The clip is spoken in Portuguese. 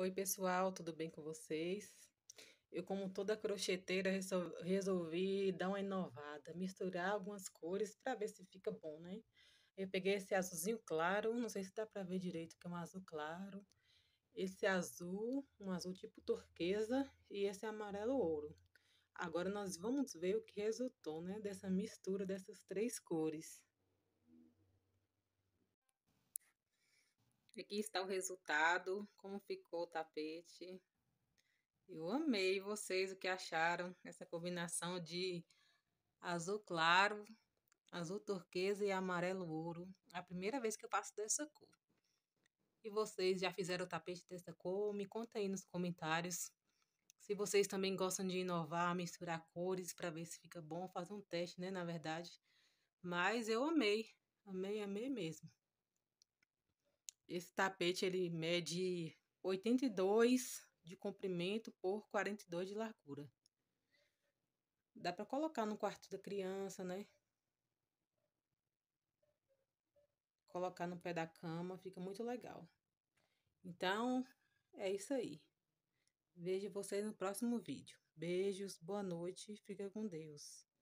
Oi, pessoal, tudo bem com vocês? Eu, como toda crocheteira, resolvi dar uma inovada, misturar algumas cores para ver se fica bom, né? Eu peguei esse azulzinho claro, não sei se dá para ver direito que é um azul claro. Esse azul, um azul tipo turquesa e esse amarelo ouro. Agora nós vamos ver o que resultou, né, dessa mistura dessas três cores. Aqui está o resultado, como ficou o tapete. Eu amei vocês, o que acharam, essa combinação de azul claro, azul turquesa e amarelo ouro. a primeira vez que eu passo dessa cor. E vocês já fizeram o tapete dessa cor? Me conta aí nos comentários. Se vocês também gostam de inovar, misturar cores para ver se fica bom, fazer um teste, né, na verdade. Mas eu amei, amei, amei mesmo. Esse tapete ele mede 82 de comprimento por 42 de largura. Dá para colocar no quarto da criança, né? Colocar no pé da cama, fica muito legal. Então, é isso aí. Vejo vocês no próximo vídeo. Beijos, boa noite, fica com Deus.